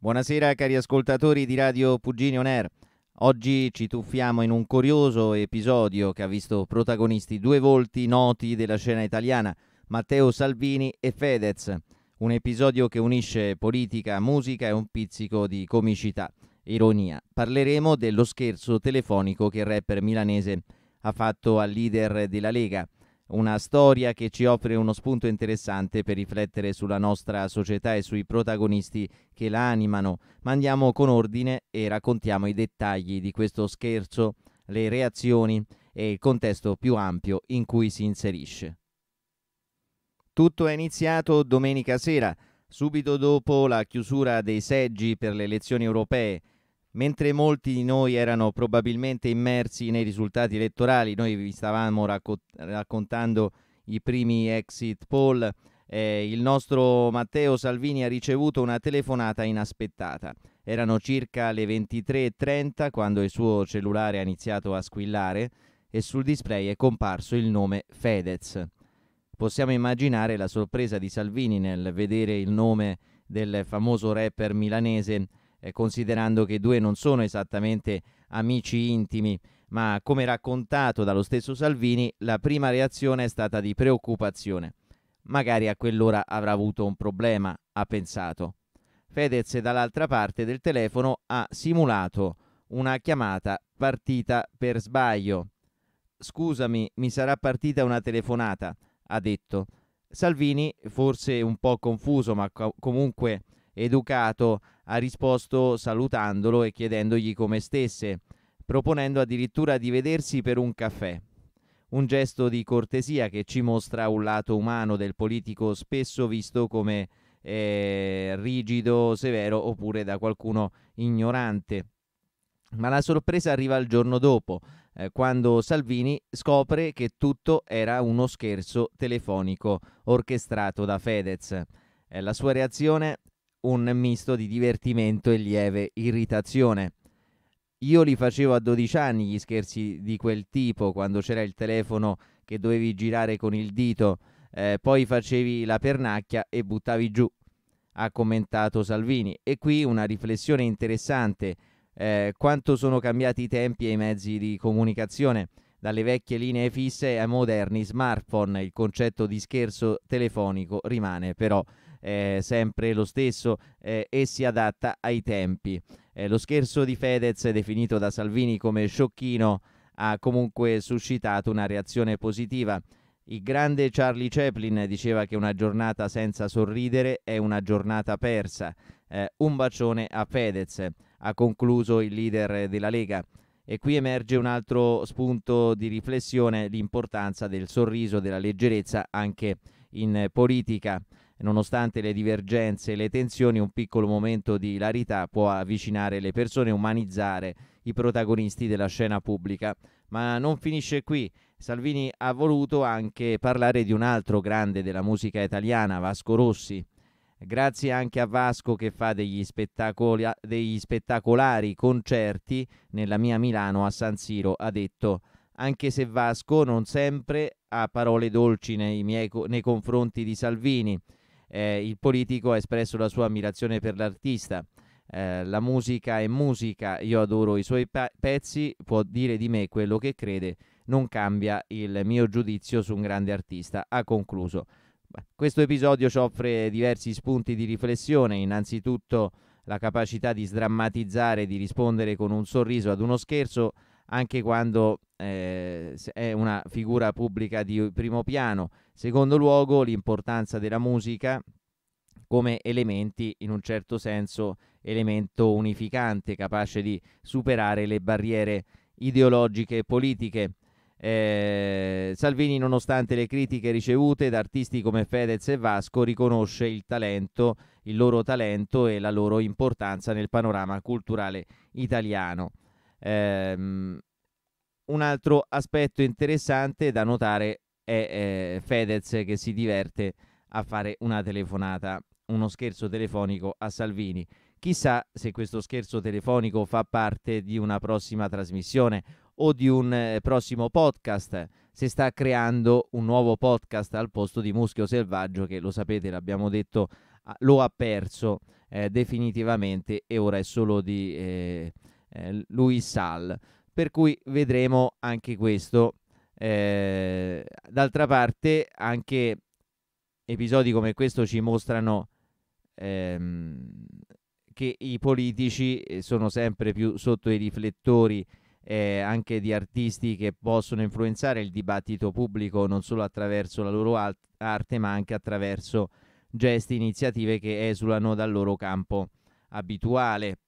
Buonasera cari ascoltatori di Radio Pugini On Air. Oggi ci tuffiamo in un curioso episodio che ha visto protagonisti due volti noti della scena italiana, Matteo Salvini e Fedez. Un episodio che unisce politica, musica e un pizzico di comicità, ironia. Parleremo dello scherzo telefonico che il rapper milanese ha fatto al leader della Lega una storia che ci offre uno spunto interessante per riflettere sulla nostra società e sui protagonisti che la animano, ma andiamo con ordine e raccontiamo i dettagli di questo scherzo, le reazioni e il contesto più ampio in cui si inserisce. Tutto è iniziato domenica sera, subito dopo la chiusura dei seggi per le elezioni europee Mentre molti di noi erano probabilmente immersi nei risultati elettorali, noi vi stavamo racco- raccontando i primi exit poll, eh, il nostro Matteo Salvini ha ricevuto una telefonata inaspettata. Erano circa le 23.30 quando il suo cellulare ha iniziato a squillare e sul display è comparso il nome Fedez. Possiamo immaginare la sorpresa di Salvini nel vedere il nome del famoso rapper milanese eh, considerando che i due non sono esattamente amici intimi, ma come raccontato dallo stesso Salvini, la prima reazione è stata di preoccupazione. Magari a quell'ora avrà avuto un problema, ha pensato. Fedez dall'altra parte del telefono ha simulato una chiamata partita per sbaglio. Scusami, mi sarà partita una telefonata, ha detto. Salvini, forse un po' confuso, ma co- comunque educato, ha risposto salutandolo e chiedendogli come stesse, proponendo addirittura di vedersi per un caffè. Un gesto di cortesia che ci mostra un lato umano del politico spesso visto come eh, rigido, severo oppure da qualcuno ignorante. Ma la sorpresa arriva il giorno dopo, eh, quando Salvini scopre che tutto era uno scherzo telefonico orchestrato da Fedez. Eh, la sua reazione un misto di divertimento e lieve irritazione. Io li facevo a 12 anni gli scherzi di quel tipo, quando c'era il telefono che dovevi girare con il dito, eh, poi facevi la pernacchia e buttavi giù, ha commentato Salvini. E qui una riflessione interessante, eh, quanto sono cambiati i tempi e i mezzi di comunicazione dalle vecchie linee fisse ai moderni smartphone. Il concetto di scherzo telefonico rimane però eh, sempre lo stesso eh, e si adatta ai tempi. Eh, lo scherzo di Fedez, definito da Salvini come sciocchino, ha comunque suscitato una reazione positiva. Il grande Charlie Chaplin diceva che una giornata senza sorridere è una giornata persa. Eh, un bacione a Fedez, ha concluso il leader della Lega. E qui emerge un altro spunto di riflessione, l'importanza del sorriso, della leggerezza anche in politica. Nonostante le divergenze e le tensioni, un piccolo momento di hilarità può avvicinare le persone umanizzare i protagonisti della scena pubblica. Ma non finisce qui. Salvini ha voluto anche parlare di un altro grande della musica italiana, Vasco Rossi. Grazie anche a Vasco che fa degli, degli spettacolari concerti nella mia Milano a San Siro, ha detto anche se Vasco non sempre ha parole dolci nei, miei, nei confronti di Salvini. Eh, il politico ha espresso la sua ammirazione per l'artista. Eh, la musica è musica, io adoro i suoi pezzi, può dire di me quello che crede, non cambia il mio giudizio su un grande artista. Ha concluso questo episodio ci offre diversi spunti di riflessione, innanzitutto la capacità di sdrammatizzare, di rispondere con un sorriso ad uno scherzo, anche quando eh, è una figura pubblica di primo piano. Secondo luogo, l'importanza della musica come elementi, in un certo senso, elemento unificante, capace di superare le barriere ideologiche e politiche. Eh, Salvini, nonostante le critiche ricevute da artisti come Fedez e Vasco, riconosce il talento, il loro talento e la loro importanza nel panorama culturale italiano. Eh, un altro aspetto interessante da notare è eh, Fedez che si diverte a fare una telefonata, uno scherzo telefonico a Salvini. Chissà se questo scherzo telefonico fa parte di una prossima trasmissione o di un eh, prossimo podcast. Si sta creando un nuovo podcast al posto di Muschio Selvaggio che lo sapete, l'abbiamo detto, ah, lo ha perso eh, definitivamente e ora è solo di eh, eh, Luis Sal. Per cui vedremo anche questo. Eh, d'altra parte, anche episodi come questo ci mostrano ehm, che i politici eh, sono sempre più sotto i riflettori eh, anche di artisti che possono influenzare il dibattito pubblico non solo attraverso la loro alt- arte ma anche attraverso gesti, iniziative che esulano dal loro campo abituale.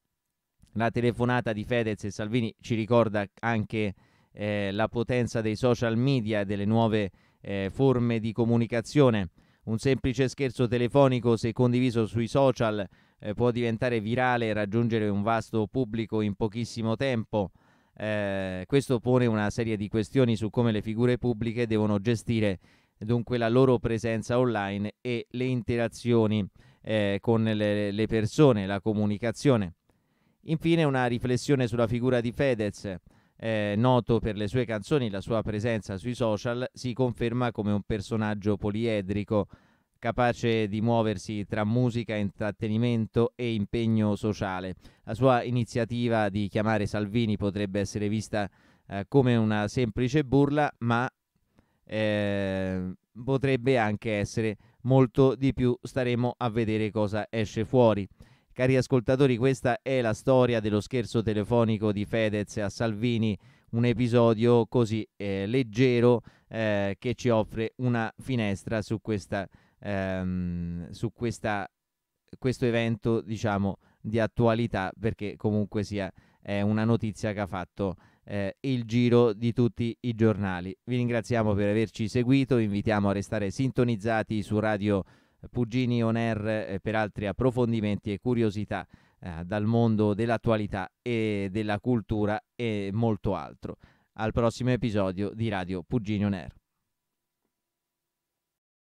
La telefonata di Fedez e Salvini ci ricorda anche eh, la potenza dei social media e delle nuove eh, forme di comunicazione. Un semplice scherzo telefonico, se condiviso sui social, eh, può diventare virale e raggiungere un vasto pubblico in pochissimo tempo. Eh, questo pone una serie di questioni su come le figure pubbliche devono gestire dunque la loro presenza online e le interazioni eh, con le, le, persone, la comunicazione. Infine una riflessione sulla figura di Fedez, eh, noto per le sue canzoni, la sua presenza sui social si conferma come un personaggio poliedrico capace di muoversi tra musica, intrattenimento e impegno sociale. La sua iniziativa di chiamare Salvini potrebbe essere vista eh, come una semplice burla, ma eh, potrebbe anche essere molto di più. Staremo a vedere cosa esce fuori. Cari ascoltatori, questa è la storia dello scherzo telefonico di Fedez a Salvini, un episodio così eh, leggero eh, che ci offre una finestra su questa ehm, su questa, questo evento, diciamo, di attualità, perché comunque sia è una notizia che ha fatto eh, il giro di tutti i giornali. Vi ringraziamo per averci seguito, vi invitiamo a restare sintonizzati su Radio Puggini On Air eh, per altri approfondimenti e curiosità eh, dal mondo dell'attualità e della cultura e molto altro. Al prossimo episodio di Radio Puggini On Air.